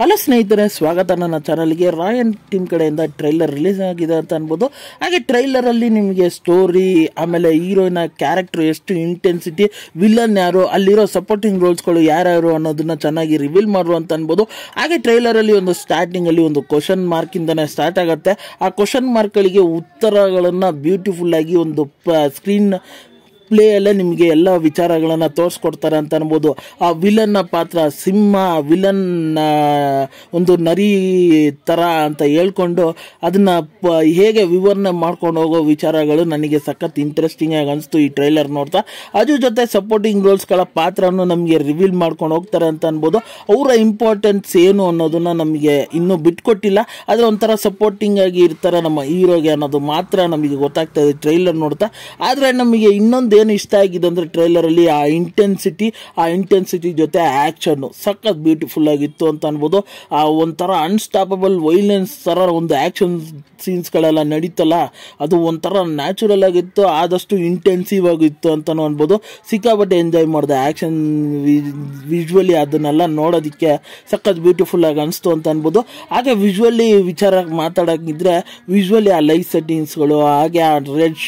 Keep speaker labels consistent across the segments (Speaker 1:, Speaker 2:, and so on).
Speaker 1: hello ಸ್ನೇಹಿತರೆ ಸ್ವಾಗತ ನನ್ನ ಚಾನಲ್ಗೆ ರಾಯನ್ ಟೀಮ್ ಕಡೆಯಿಂದ ಟ್ರೈಲರ್ ರಿಲೀಸ್ ಆಗಿದೆ ಅಂತ ಅನ್ಬೋದು ಹಾಗೆ ಟ್ರೈಲರಲ್ಲಿ ನಿಮಗೆ ಸ್ಟೋರಿ ಆಮೇಲೆ ಹೀರೋಯಿನ ಕ್ಯಾರೆಕ್ಟರ್ ಎಷ್ಟು ಇಂಟೆನ್ಸಿಟಿ ವಿಲನ್ ಯಾರು ಅಲ್ಲಿರೋ ಸಪೋರ್ಟಿಂಗ್ ರೋಲ್ಸ್ಗಳು ಯಾರ್ಯಾರು ಅನ್ನೋದನ್ನ ಚೆನ್ನಾಗಿ ರಿವೀಲ್ ಮಾಡ್ರು ಅಂತ ಅನ್ಬೋದು ಹಾಗೆ ಟ್ರೈಲರಲ್ಲಿ ಒಂದು ಸ್ಟಾರ್ಟಿಂಗಲ್ಲಿ ಒಂದು ಕ್ವಶನ್ ಮಾರ್ಕಿಂದನೇ ಸ್ಟಾರ್ಟ್ ಆಗುತ್ತೆ ಆ ಕ್ವಶನ್ ಮಾರ್ಕ್ಗಳಿಗೆ ಉತ್ತರಗಳನ್ನು ಬ್ಯೂಟಿಫುಲ್ಲಾಗಿ ಒಂದು ಸ್ಕ್ರೀನ್ ಪ್ಲೇಯಲ್ಲೇ ನಿಮಗೆ ಎಲ್ಲ ವಿಚಾರಗಳನ್ನು ತೋರಿಸ್ಕೊಡ್ತಾರೆ ಅಂತ ಅನ್ಬೋದು ಆ ವಿಲನ್ನ ಪಾತ್ರ ಸಿಂಹ ವಿಲನ್ ಒಂದು ನರಿ ಥರ ಅಂತ ಹೇಳ್ಕೊಂಡು ಅದನ್ನು ಹೇಗೆ ವಿವರಣೆ ಮಾಡ್ಕೊಂಡು ಹೋಗೋ ವಿಚಾರಗಳು ನನಗೆ ಸಖತ್ ಇಂಟ್ರೆಸ್ಟಿಂಗ್ ಆಗಿ ಅನಿಸ್ತು ಈ ಟ್ರೈಲರ್ ನೋಡ್ತಾ ಅದ್ರ ಜೊತೆ ಸಪೋರ್ಟಿಂಗ್ ರೋಲ್ಸ್ಗಳ ಪಾತ್ರನೂ ನಮಗೆ ರಿವೀಲ್ ಮಾಡ್ಕೊಂಡು ಹೋಗ್ತಾರೆ ಅಂತ ಅನ್ಬೋದು ಅವರ ಇಂಪಾರ್ಟೆನ್ಸ್ ಏನು ಅನ್ನೋದನ್ನು ನಮಗೆ ಇನ್ನೂ ಬಿಟ್ಕೊಟ್ಟಿಲ್ಲ ಆದರೆ ಒಂಥರ ಸಪೋರ್ಟಿಂಗ್ ಆಗಿ ಇರ್ತಾರೆ ನಮ್ಮ ಹೀರೋಗೆ ಅನ್ನೋದು ಮಾತ್ರ ನಮಗೆ ಗೊತ್ತಾಗ್ತದೆ ಟ್ರೈಲರ್ ನೋಡ್ತಾ ಆದರೆ ನಮಗೆ ಇನ್ನೊಂದು ಏನು ಇಷ್ಟ ಆಗಿದೆ ಅಂದರೆ ಟ್ರೈಲರಲ್ಲಿ ಆ ಇಂಟೆನ್ಸಿಟಿ ಆ ಇಂಟೆನ್ಸಿಟಿ ಜೊತೆ ಆ್ಯಕ್ಷನ್ನು ಸಖತ್ ಬ್ಯೂಟಿಫುಲ್ ಆಗಿತ್ತು ಅಂತ ಅನ್ಬೋದು ಆ ಒಂಥರ ಅನ್ಸ್ಟಾಪಬಲ್ ವೈಲೆನ್ಸ್ ಥರ ಒಂದು ಆ್ಯಕ್ಷನ್ ಸೀನ್ಸ್ಗಳೆಲ್ಲ ನಡೀತಲ್ಲ ಅದು ಒಂಥರ ನ್ಯಾಚುರಲ್ ಆಗಿತ್ತು ಆದಷ್ಟು ಇಂಟೆನ್ಸಿವ್ ಆಗಿತ್ತು ಅಂತಲೂ ಅನ್ಬೋದು ಸಿಕ್ಕಾಪಟ್ಟೆ ಎಂಜಾಯ್ ಮಾಡಿದೆ ಆ್ಯಕ್ಷನ್ ವಿಜುವಲಿ ಅದನ್ನೆಲ್ಲ ನೋಡೋದಕ್ಕೆ ಸಖತ್ ಬ್ಯೂಟಿಫುಲ್ ಆಗಿ ಅನಿಸ್ತು ಅಂತ ಅನ್ಬೋದು ಹಾಗೆ ವಿಜುವಲಿ ವಿಚಾರ ಮಾತಾಡೋಕ್ಕಿದ್ರೆ ವಿಜುವಲಿ ಆ ಲೈಟ್ ಸೆಟ್ಟಿಂಗ್ಸ್ಗಳು ಹಾಗೆ ಆ ರೆಡ್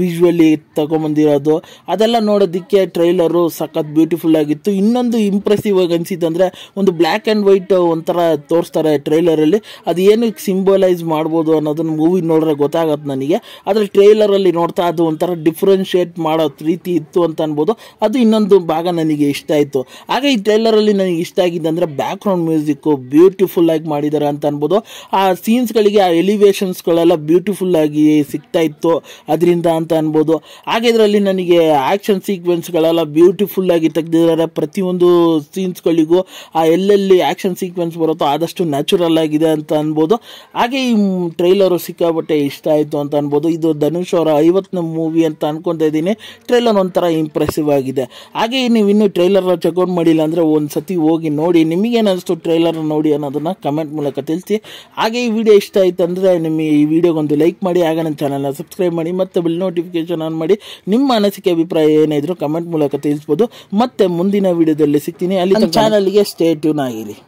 Speaker 1: ವಿ ವಿಜುವಲಿ ತಗೊಂಬಂದಿರೋದು ಅದೆಲ್ಲ ನೋಡೋದಕ್ಕೆ ಟ್ರೈಲರು ಸಖತ್ ಬ್ಯೂಟಿಫುಲ್ ಆಗಿತ್ತು ಇನ್ನೊಂದು ಇಂಪ್ರೆಸಿವ್ ಆಗಿ ಅನಿಸಿತ್ತು ಅಂದರೆ ಒಂದು ಬ್ಲ್ಯಾಕ್ ಆ್ಯಂಡ್ ವೈಟ್ ಒಂಥರ ತೋರಿಸ್ತಾರೆ ಟ್ರೈಲರಲ್ಲಿ ಅದು ಏನಕ್ಕೆ ಸಿಂಬಲೈಸ್ ಮಾಡ್ಬೋದು ಅನ್ನೋದನ್ನು ಮೂವಿ ನೋಡ್ರೆ ಗೊತ್ತಾಗತ್ತೆ ನನಗೆ ಆದರೆ ಟ್ರೈಲರಲ್ಲಿ ನೋಡ್ತಾ ಅದು ಒಂಥರ ಡಿಫ್ರೆನ್ಷಿಯೇಟ್ ಮಾಡೋ ರೀತಿ ಇತ್ತು ಅಂತ ಅನ್ಬೋದು ಅದು ಇನ್ನೊಂದು ಭಾಗ ನನಗೆ ಇಷ್ಟ ಆಯಿತು ಹಾಗೆ ಈ ಟ್ರೈಲರಲ್ಲಿ ನನಗೆ ಇಷ್ಟ ಆಗಿದ್ದು ಅಂದರೆ ಬ್ಯಾಕ್ಗ್ರೌಂಡ್ ಮ್ಯೂಸಿಕ್ಕು ಬ್ಯೂಟಿಫುಲ್ ಆಗಿ ಮಾಡಿದ್ದಾರೆ ಅಂತ ಅನ್ಬೋದು ಆ ಸೀನ್ಸ್ಗಳಿಗೆ ಆ ಎಲಿವೇಶನ್ಸ್ಗಳೆಲ್ಲ ಬ್ಯೂಟಿಫುಲ್ ಆಗಿ ಸಿಗ್ತಾ ಇತ್ತು ಅದರಿಂದ ಅಂತ ಅನ್ಬೋದು ಹಾಗೆ ಇದರಲ್ಲಿ ನನಗೆ ಆ್ಯಕ್ಷನ್ ಸೀಕ್ವೆನ್ಸ್ಗಳೆಲ್ಲ ಬ್ಯೂಟಿಫುಲ್ಲಾಗಿ ತೆಗೆದಿದ್ದಾರೆ ಪ್ರತಿಯೊಂದು ಸೀನ್ಸ್ಗಳಿಗೂ ಆ ಎಲ್ಲೆಲ್ಲಿ ಆ್ಯಕ್ಷನ್ ಸೀಕ್ವೆನ್ಸ್ ಬರುತ್ತೋ ಆದಷ್ಟು ನ್ಯಾಚುರಲ್ ಆಗಿದೆ ಅಂತ ಅನ್ಬೋದು ಹಾಗೆ ಈ ಟ್ರೈಲರು ಸಿಕ್ಕಾಬಟ್ಟೆ ಇಷ್ಟ ಆಯಿತು ಅಂತ ಅನ್ಬೋದು ಇದು ಧನುಷ್ ಅವರ ಐವತ್ತನೇ ಮೂವಿ ಅಂತ ಅನ್ಕೊತಾ ಇದ್ದೀನಿ ಟ್ರೈಲರ್ ಒಂಥರ ಇಂಪ್ರೆಸಿವ್ ಆಗಿದೆ ಹಾಗೆ ನೀವು ಇನ್ನೂ ಟ್ರೈಲರ್ ಚೆಕ್ಔಟ್ ಮಾಡಿಲ್ಲ ಅಂದರೆ ಒಂದು ಸತಿ ಹೋಗಿ ನೋಡಿ ನಿಮಗೇನಿಸ್ತು ಟ್ರೈಲರ್ ನೋಡಿ ಅನ್ನೋದನ್ನು ಕಮೆಂಟ್ ಮೂಲಕ ತಿಳಿಸಿ ಹಾಗೆ ಈ ವಿಡಿಯೋ ಇಷ್ಟ ಆಯಿತು ಅಂದರೆ ನಿಮಗೆ ಈ ವಿಡಿಯೋಗೊಂದು ಲೈಕ್ ಮಾಡಿ ಹಾಗೆ ನನ್ನ ಚಾನಲ್ನ ಸಬ್ಸ್ಕ್ರೈಬ್ ಮಾಡಿ ಮತ್ತೆ ಬಿಲ್ ನೋಟಿಫಿಕೇಶನ್ ನೋಟಿಫಿಕೇಶನ್ ಆನ್ ಮಾಡಿ ನಿಮ್ಮ ಅನಿಸಿಕೆ ಅಭಿಪ್ರಾಯ ಏನಿದ್ರು ಕಮೆಂಟ್ ಮೂಲಕ ತಿಳಿಸ್ಬೋದು ಮತ್ತೆ ಮುಂದಿನ ವಿಡಿಯೋದಲ್ಲಿ ಸಿಗ್ತೀನಿ ಅಲ್ಲಿ ಚಾನಲ್ಗೆ ಸ್ಟೇ ಟ್ಯೂನ್ ಆಗಿರಿ